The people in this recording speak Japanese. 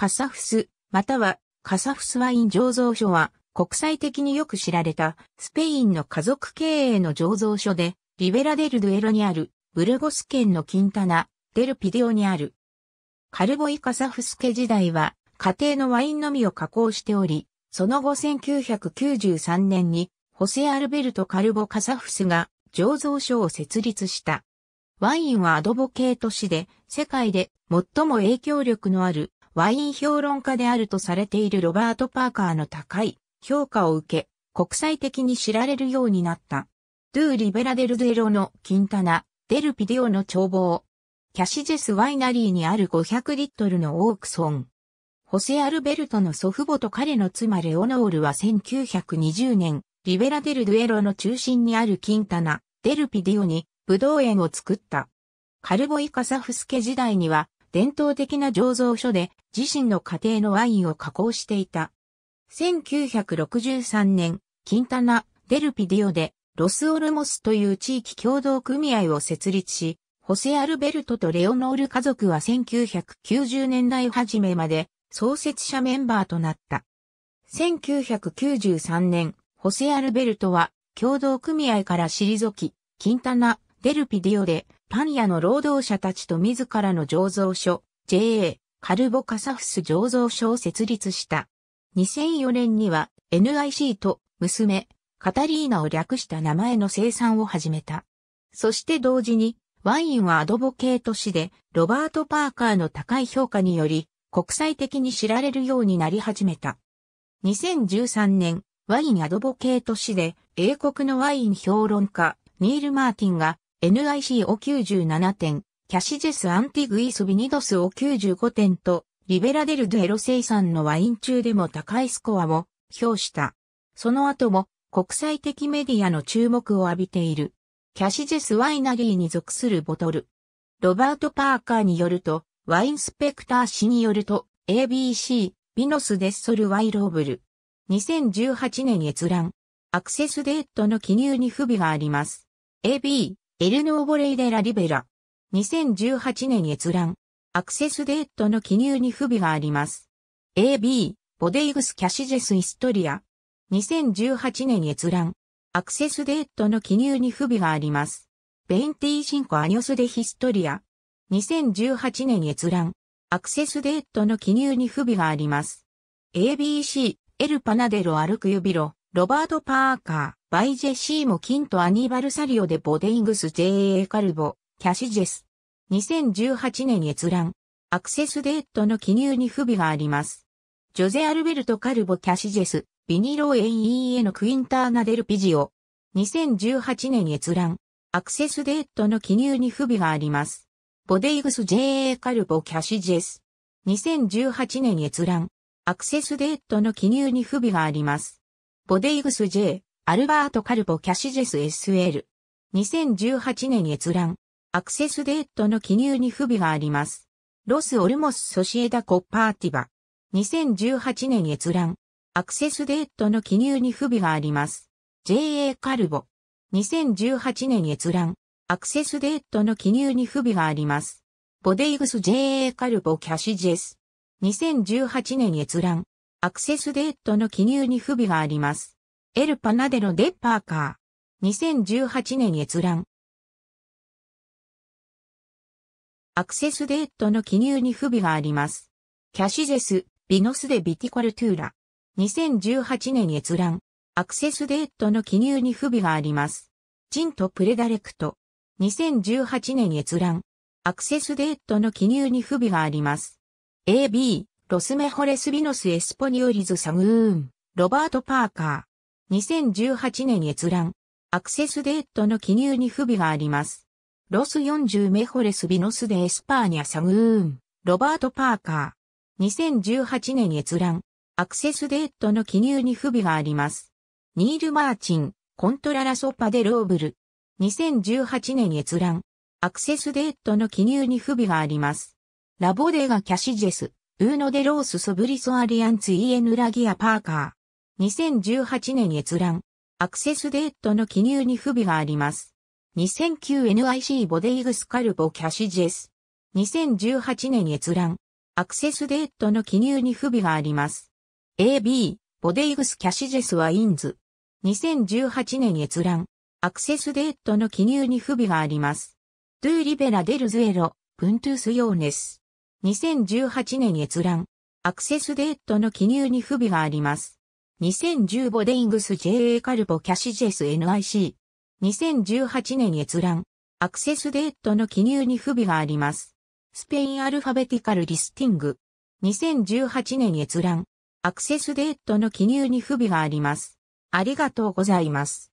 カサフス、またはカサフスワイン醸造所は国際的によく知られたスペインの家族経営の醸造所でリベラデルドエロにあるブルゴス県のキンタナ、デルピデオにある。カルボイカサフスケ時代は家庭のワインのみを加工しており、その後1993年にホセ・アルベルト・カルボ・カサフスが醸造所を設立した。ワインはアドボケート誌で世界で最も影響力のあるワイン評論家であるとされているロバート・パーカーの高い評価を受け、国際的に知られるようになった。ドゥ・リベラ・デル・デロのキンタナ、デル・ピディオの眺望。キャシジェス・ワイナリーにある500リットルのオークソン。ホセ・アルベルトの祖父母と彼の妻レオノールは1920年、リベラ・デル・ドゥエロの中心にあるキンタナ、デル・ピディオに、ブドウ園を作った。カルボイ・カサフスケ時代には、伝統的な醸造所で自身の家庭のワインを加工していた。1963年、キンタナ・デルピディオでロスオルモスという地域共同組合を設立し、ホセ・アルベルトとレオノール家族は1990年代初めまで創設者メンバーとなった。1993年、ホセ・アルベルトは共同組合から退き、キンタナ・デルピディオでパン屋の労働者たちと自らの醸造所、JA、カルボカサフス醸造所を設立した。2004年には NIC と娘、カタリーナを略した名前の生産を始めた。そして同時に、ワインはアドボケート誌で、ロバート・パーカーの高い評価により、国際的に知られるようになり始めた。2013年、ワインアドボケート誌で、英国のワイン評論家、ニール・マーティンが、NIC を97点、キャシジェス・アンティグイス・ビニドスを95点と、リベラデル・ド・エロ生産のワイン中でも高いスコアを表した。その後も国際的メディアの注目を浴びている。キャシジェス・ワイナリーに属するボトル。ロバート・パーカーによると、ワインスペクター氏によると、ABC、ビノス・デッソル・ワイローブル。2018年閲覧。アクセスデートの記入に不備があります。AB、エルノーボレイデラリベラ。2018年閲覧。アクセスデートの記入に不備があります。AB、ボデイグスキャシジェスイストリア。2018年閲覧。アクセスデートの記入に不備があります。ベインティーシンコアニョスデヒストリア。2018年閲覧。アクセスデートの記入に不備があります。ABC、エルパナデロ歩くビロ。ロバート・パーカー、バイジェシーモ・キント・アニバルサリオでボデイグス JA カルボ、キャシジェス。2018年閲覧。アクセスデートの記入に不備があります。ジョゼ・アルベルト・カルボ・キャシジェス、ビニロエン・イーのクインターナデル・ピジオ。2018年閲覧。アクセスデートの記入に不備があります。ボデイグス JA カルボ・キャシジェス。2018年閲覧。アクセスデートの記入に不備があります。ボデイグス J、アルバート・カルボ・キャシジェス SL。2018年閲覧。アクセスデートの記入に不備があります。ロス・オルモス・ソシエダ・コッパーティバ。2018年閲覧。アクセスデートの記入に不備があります。JA カルボ。2018年閲覧。アクセスデートの記入に不備があります。ボデイグス JA カルボ・キャシジェス。2018年閲覧。アクセスデートの記入に不備があります。エルパナデロ・デッパーカー。2018年閲覧。アクセスデートの記入に不備があります。キャシゼス、ビノスデ・ビティコルトゥーラ。2018年閲覧。アクセスデートの記入に不備があります。ジンとプレダレクト。2018年閲覧。アクセスデートの記入に不備があります。AB、ロスメホレス・ビノス・エスポニオリズ・サグーン、ロバート・パーカー。2018年閲覧。アクセスデートの記入に不備があります。ロス40メホレス・ビノス・デ・エスパーニャ・サグーン、ロバート・パーカー。2018年閲覧。アクセスデートの記入に不備があります。ニール・マーチン、コントララ・ソパデ・ローブル。2018年閲覧。アクセスデートの記入に不備があります。ラボデーガ・キャシジェス。ウーノデロース・ソブリソ・アリアンツ・イエヌラギア・パーカー。2018年閲覧。アクセスデートの記入に不備があります。2009NIC ボデイグスカルボ・キャシジェス。2018年閲覧。アクセスデートの記入に不備があります。AB、ボデイグスキャシジェスはインズ。2018年閲覧。アクセスデートの記入に不備があります。トゥーリベラデルズエロ、プントゥースヨーネス。2018年閲覧。アクセスデートの記入に不備があります。2010ボデイングス JA カルボキャシジェス NIC。2018年閲覧。アクセスデートの記入に不備があります。スペインアルファベティカルリスティング。2018年閲覧。アクセスデートの記入に不備があります。ありがとうございます。